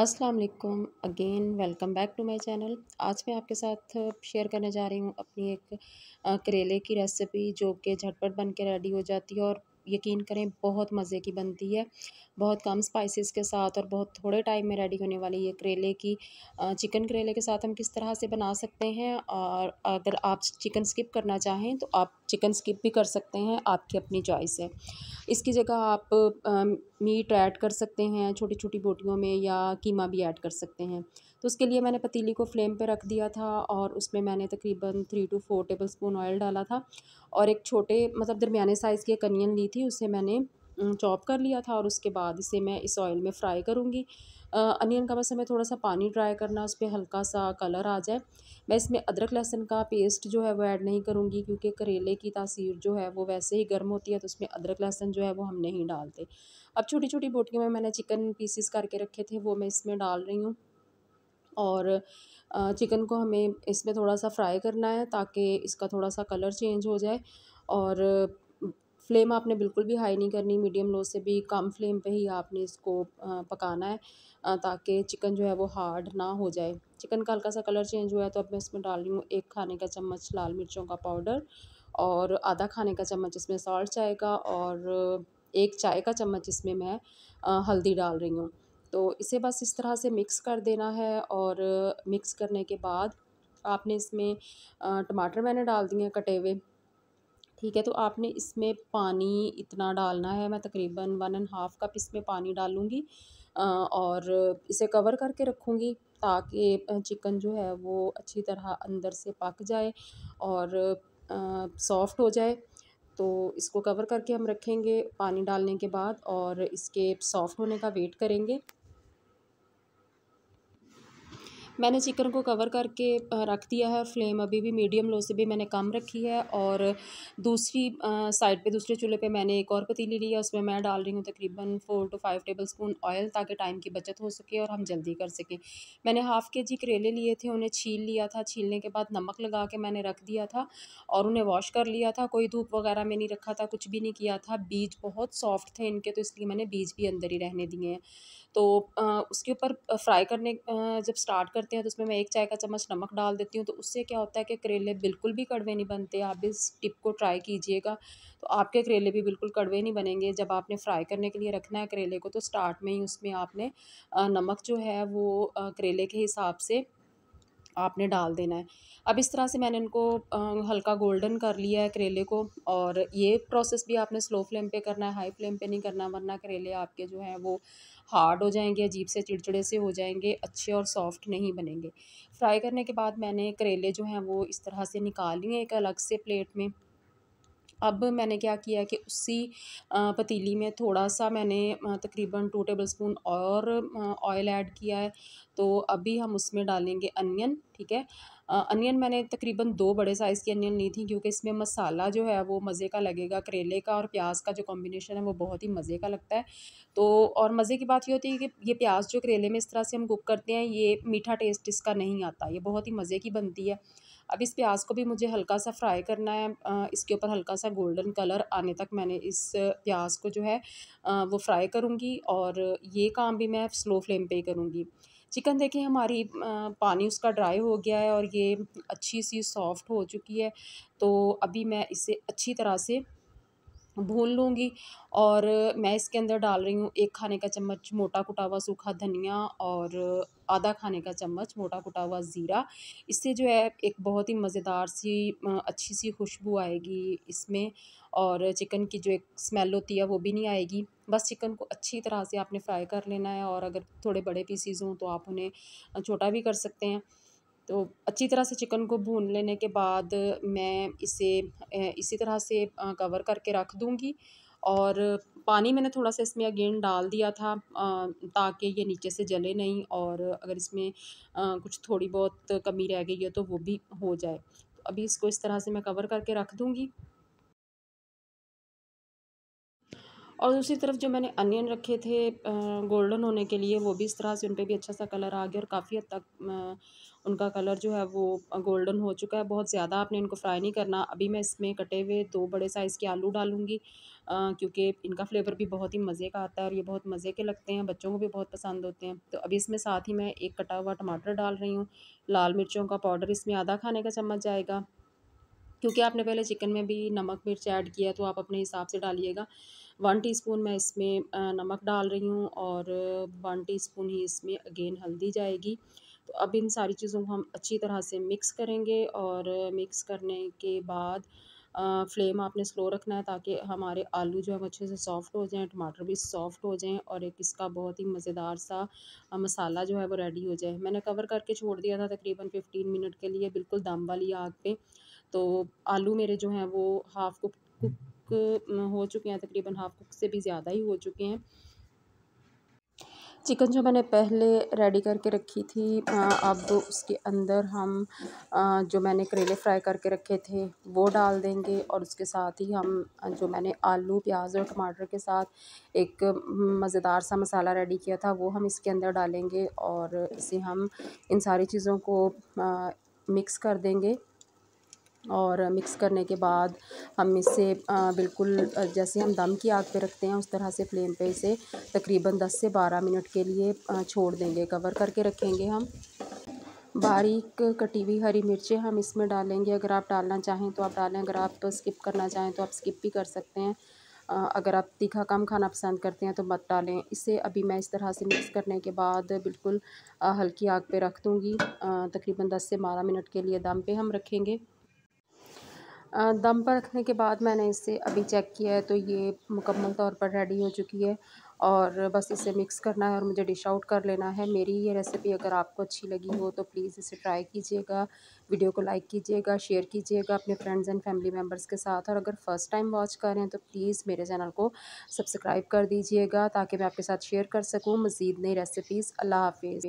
अस्सलाम वालेकुम again welcome back to my channel आज मैं आपके साथ शेयर करने जा रही हूँ अपनी एक करेले की रेसिपी जो कि झटपट बन के रेडी हो जाती है और यकीन करें बहुत मज़े की बनती है बहुत कम स्पाइसेस के साथ और बहुत थोड़े टाइम में रेडी होने वाली ये करेले की चिकन करेले के साथ हम किस तरह से बना सकते हैं और अगर आप चिकन स्किप करना चाहें तो आप चिकन स्किप भी कर सकते हैं आपकी अपनी चॉइस है इसकी जगह आप मीट ऐड कर सकते हैं छोटी छोटी बोटियों में या कीमा भी ऐड कर सकते हैं तो उसके लिए मैंने पतीली को फ्लेम पर रख दिया था और उसमें मैंने तकरीबन three two four tablespoon oil डाला था और एक छोटे मतलब दरमियाने साइज़ की एक अनियन ली थी उसे मैंने चॉप कर लिया था और उसके बाद इसे मैं इस ऑयल में फ्राई करूँगी अनियन का बस हमें थोड़ा सा पानी ड्राई करना उस पर हल्का सा कलर आ जाए मैं इसमें अदरक लहसुन का पेस्ट जो है वो ऐड नहीं करूँगी क्योंकि करेले की तासीर जो है वो वैसे ही गर्म होती है तो उसमें अदरक लहसुन जो है वो हम नहीं डालते अब छोटी छोटी बोटियों में मैंने चिकन पीसीस करके रखे थे वो मैं इसमें डाल रही हूँ और चिकन को हमें इसमें थोड़ा सा फ्राई करना है ताकि इसका थोड़ा सा कलर चेंज हो जाए और फ्लेम आपने बिल्कुल भी हाई नहीं करनी मीडियम लो से भी कम फ्लेम पे ही आपने इसको पकाना है ताकि चिकन जो है वो हार्ड ना हो जाए चिकन का हल्का सा कलर चेंज हुआ है तो अब मैं इसमें डाल रही हूँ एक खाने का चम्मच लाल मिर्चों का पाउडर और आधा खाने का चम्मच इसमें सॉल्ट जाएगा और एक चाय का चम्मच इसमें मैं हल्दी डाल रही हूँ तो इसे बस इस तरह से मिक्स कर देना है और मिक्स करने के बाद आपने इसमें टमाटर मैंने डाल दिए कटे हुए ठीक है तो आपने इसमें पानी इतना डालना है मैं तकरीबन वन एंड हाफ़ कप इसमें पानी डालूँगी और इसे कवर करके रखूँगी ताकि चिकन जो है वो अच्छी तरह अंदर से पक जाए और सॉफ्ट हो जाए तो इसको कवर करके हम रखेंगे पानी डालने के बाद और इसके सॉफ़्ट होने का वेट करेंगे मैंने चिकन को कवर करके रख दिया है फ्लेम अभी भी मीडियम लो से भी मैंने कम रखी है और दूसरी साइड पे दूसरे चूल्हे पे मैंने एक और पतीली ली है उसमें मैं डाल रही हूँ तकरीबन four to five tablespoon oil ताकि टाइम की बचत हो सके और हम जल्दी कर सकें मैंने हाफ़ के जी करेले लिए थे उन्हें छील लिया था छीलने के बाद नमक लगा के मैंने रख दिया था और उन्हें वॉश कर लिया था कोई धूप वगैरह में नहीं रखा था कुछ भी नहीं किया था बीज बहुत सॉफ्ट थे इनके तो इसलिए मैंने बीज भी अंदर ही रहने दिए हैं तो उसके ऊपर फ्राई करने जब स्टार्ट कर करते हैं तो उसमें मैं एक चाय का चम्मच नमक डाल देती हूँ तो उससे क्या होता है कि करेले बिल्कुल भी कड़वे नहीं बनते आप इस टिप को ट्राई कीजिएगा तो आपके करेले भी बिल्कुल कड़वे नहीं बनेंगे जब आपने फ्राई करने के लिए रखना है करेले को तो स्टार्ट में ही उसमें आपने नमक जो है वो करेले के हिसाब से आपने डाल देना है अब इस तरह से मैंने इनको हल्का गोल्डन कर लिया है करेले को और ये प्रोसेस भी आपने स्लो फ्लेम पे करना है हाई फ्लेम पे नहीं करना वरना करेले आपके जो हैं वो हार्ड हो जाएंगे अजीब से चिड़चिड़े से हो जाएंगे अच्छे और सॉफ्ट नहीं बनेंगे फ्राई करने के बाद मैंने करेले जो हैं वो इस तरह से निकाल लिए एक अलग से प्लेट में अब मैंने क्या किया कि उसी पतीली में थोड़ा सा मैंने तकरीबन टू टेबल स्पून और ऑयल ऐड किया है तो अभी हम उसमें डालेंगे अनियन ठीक है अनियन मैंने तकरीबन दो बड़े साइज़ की अनियन ली थी क्योंकि इसमें मसाला जो है वो मज़े का लगेगा करेले का और प्याज का जो कॉम्बिनेशन है वो बहुत ही मज़े का लगता है तो और मज़े की बात ये होती है कि ये प्याज जो करेले में इस तरह से हम कुक करते हैं ये मीठा टेस्ट इसका नहीं आता ये बहुत ही मज़े की बनती है अब इस प्याज को भी मुझे हल्का सा फ्राई करना है इसके ऊपर हल्का सा गोल्डन कलर आने तक मैंने इस प्याज को जो है वो फ्राई करूँगी और ये काम भी मैं स्लो फ्लेम पर ही करूँगी चिकन देखें हमारी पानी उसका ड्राई हो गया है और ये अच्छी सी सॉफ्ट हो चुकी है तो अभी मैं इसे अच्छी तरह से भून लूँगी और मैं इसके अंदर डाल रही हूँ एक खाने का चम्मच मोटा कुटा हुआ सूखा धनिया और आधा खाने का चम्मच मोटा कुटा हुआ ज़ीरा इससे जो है एक बहुत ही मज़ेदार सी अच्छी सी खुशबू आएगी इसमें और चिकन की जो एक स्मेल होती है वो भी नहीं आएगी बस चिकन को अच्छी तरह से आपने फ्राई कर लेना है और अगर थोड़े बड़े पीसीज हों तो आप उन्हें छोटा भी कर सकते हैं तो अच्छी तरह से चिकन को भून लेने के बाद मैं इसे इसी तरह से कवर करके रख दूँगी और पानी मैंने थोड़ा सा इसमें अगेन डाल दिया था ताकि ये नीचे से जले नहीं और अगर इसमें कुछ थोड़ी बहुत कमी रह गई है तो वो भी हो जाए तो अभी इसको इस तरह से मैं कवर करके रख दूँगी और दूसरी तरफ जो मैंने अनियन रखे थे गोल्डन होने के लिए वो भी इस तरह से उन पर भी अच्छा सा कलर आ गया और काफ़ी हद तक उनका कलर जो है वो गोल्डन हो चुका है बहुत ज़्यादा आपने इनको फ्राई नहीं करना अभी मैं इसमें कटे हुए दो बड़े साइज़ के आलू डालूंगी क्योंकि इनका फ्लेवर भी बहुत ही मज़े का आता है और ये बहुत मज़े के लगते हैं बच्चों को भी बहुत पसंद होते हैं तो अभी इसमें साथ ही मैं एक कटा हुआ टमाटर डाल रही हूँ लाल मिर्चों का पाउडर इसमें आधा खाने का चम्मच जाएगा क्योंकि आपने पहले चिकन में भी नमक मिर्च ऐड किया तो आप अपने हिसाब से डालिएगा वन टीस्पून मैं इसमें नमक डाल रही हूँ और वन टीस्पून ही इसमें अगेन हल्दी जाएगी तो अब इन सारी चीज़ों को हम अच्छी तरह से मिक्स करेंगे और मिक्स करने के बाद आ, फ्लेम आपने स्लो रखना है ताकि हमारे आलू जो है अच्छे से सॉफ़्ट हो जाएं टमाटर भी सॉफ़्ट हो जाएं और एक इसका बहुत ही मज़ेदार सा मसाला जो है वो रेडी हो जाए मैंने कवर करके छोड़ दिया था तकरीबन फिफ्टीन मिनट के लिए बिल्कुल दम वाली आग पे तो आलू मेरे जो हैं वो हाफ़ कुक हो चुके हैं तकरीबन हाफ़ कुक से भी ज़्यादा ही हो चुके हैं चिकन जो मैंने पहले रेडी करके रखी थी अब उसके अंदर हम जो मैंने करेले फ्राई करके रखे थे वो डाल देंगे और उसके साथ ही हम जो मैंने आलू प्याज और टमाटर के साथ एक मज़ेदार सा मसाला रेडी किया था वो हम इसके अंदर डालेंगे और इसे हम इन सारी चीज़ों को मिक्स कर देंगे और मिक्स करने के बाद हम इसे बिल्कुल जैसे हम दम की आग पे रखते हैं उस तरह से फ्लेम पे इसे तकरीबन 10 से 12 मिनट के लिए छोड़ देंगे कवर करके रखेंगे हम बारीक कटी हुई हरी मिर्चें हम इसमें डालेंगे अगर आप डालना चाहें तो आप डालें अगर आप तो स्किप करना चाहें तो आप स्किप भी कर सकते हैं अगर आप तीखा कम खाना पसंद करते हैं तो मत डालें इसे अभी मैं इस तरह से मिक्स करने के बाद बिल्कुल हल्की आग पे रख दूँगी तकरीबन 10 से 12 मिनट के लिए दम पे हम रखेंगे दम पर रखने के बाद मैंने इसे अभी चेक किया है तो ये मुकम्मल तौर पर रेडी हो चुकी है और बस इसे मिक्स करना है और मुझे डिश आउट कर लेना है मेरी ये रेसिपी अगर आपको अच्छी लगी हो तो प्लीज़ इसे ट्राई कीजिएगा वीडियो को लाइक कीजिएगा शेयर कीजिएगा अपने फ्रेंड्स एंड फैमिली मेम्बर्स के साथ और अगर फ़र्स्ट टाइम वॉच कर रहे हैं तो प्लीज़ मेरे चैनल को सब्सक्राइब कर दीजिएगा ताकि मैं आपके साथ शेयर कर सकूँ मज़ीद नई रेसिपीज़ अल्लाह हाफिज़